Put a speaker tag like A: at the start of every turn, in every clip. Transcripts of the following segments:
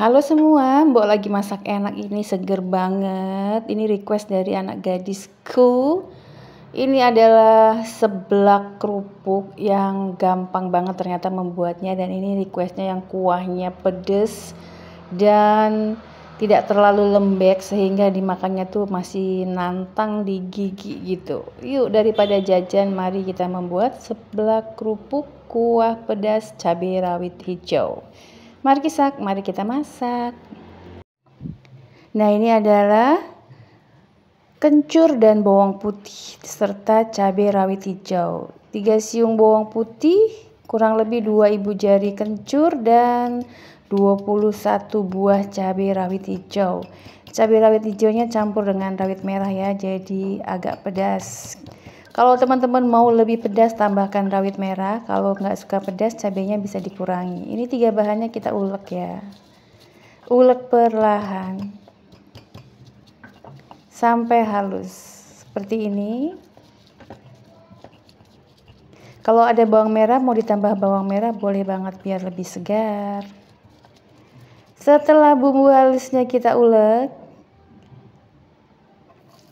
A: Halo semua, Mbok lagi masak enak ini seger banget. Ini request dari anak gadisku. Ini adalah seblak kerupuk yang gampang banget ternyata membuatnya dan ini requestnya yang kuahnya pedes dan tidak terlalu lembek sehingga dimakannya tuh masih nantang di gigi gitu. Yuk daripada jajan mari kita membuat seblak kerupuk kuah pedas cabai rawit hijau. Mari kisak, mari kita masak. Nah, ini adalah kencur dan bawang putih serta cabai rawit hijau. 3 siung bawang putih, kurang lebih 2 ibu jari kencur dan 21 buah cabai rawit hijau. Cabai rawit hijaunya campur dengan rawit merah ya, jadi agak pedas. Kalau teman-teman mau lebih pedas tambahkan rawit merah, kalau nggak suka pedas cabenya bisa dikurangi. Ini tiga bahannya kita ulek ya. Ulek perlahan sampai halus seperti ini. Kalau ada bawang merah mau ditambah bawang merah boleh banget biar lebih segar. Setelah bumbu halusnya kita ulek,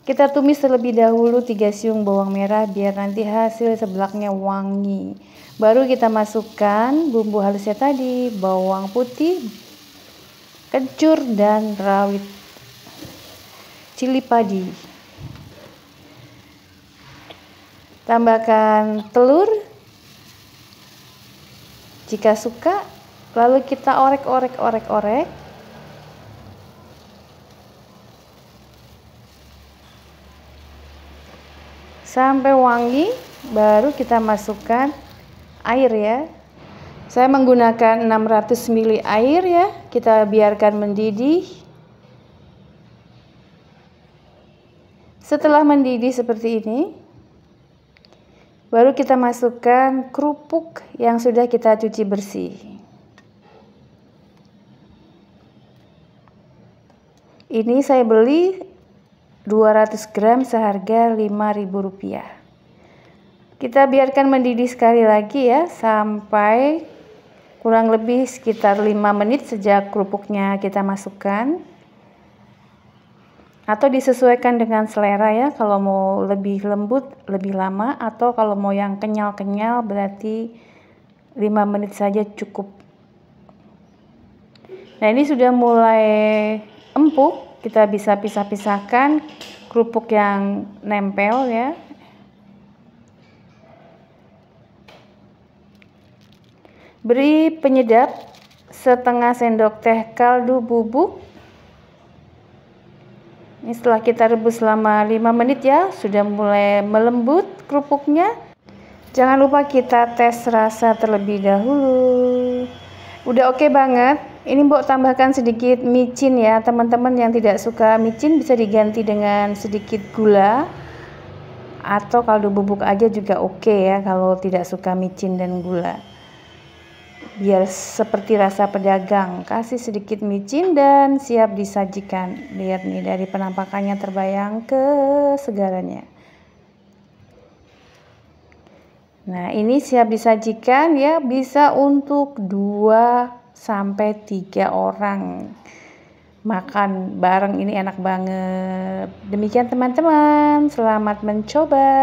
A: kita tumis terlebih dahulu 3 siung bawang merah biar nanti hasil seblaknya wangi. Baru kita masukkan bumbu halusnya tadi, bawang putih, kencur dan rawit cili padi. Tambahkan telur jika suka, lalu kita orek-orek-orek-orek sampai wangi baru kita masukkan air ya saya menggunakan 600 ml air ya kita biarkan mendidih setelah mendidih seperti ini baru kita masukkan kerupuk yang sudah kita cuci bersih ini saya beli 200 gram seharga Rp5.000. Kita biarkan mendidih sekali lagi ya sampai kurang lebih sekitar 5 menit sejak kerupuknya kita masukkan. Atau disesuaikan dengan selera ya, kalau mau lebih lembut lebih lama atau kalau mau yang kenyal-kenyal berarti 5 menit saja cukup. Nah, ini sudah mulai empuk kita bisa pisah-pisahkan kerupuk yang nempel ya beri penyedap setengah sendok teh kaldu bubuk ini setelah kita rebus selama 5 menit ya sudah mulai melembut kerupuknya jangan lupa kita tes rasa terlebih dahulu udah oke okay banget ini Mbok tambahkan sedikit micin ya teman-teman yang tidak suka micin bisa diganti dengan sedikit gula atau kaldu bubuk aja juga oke okay ya kalau tidak suka micin dan gula biar seperti rasa pedagang kasih sedikit micin dan siap disajikan lihat nih dari penampakannya terbayang ke segarannya nah ini siap disajikan ya bisa untuk dua sampai tiga orang makan bareng ini enak banget. Demikian teman-teman, selamat mencoba.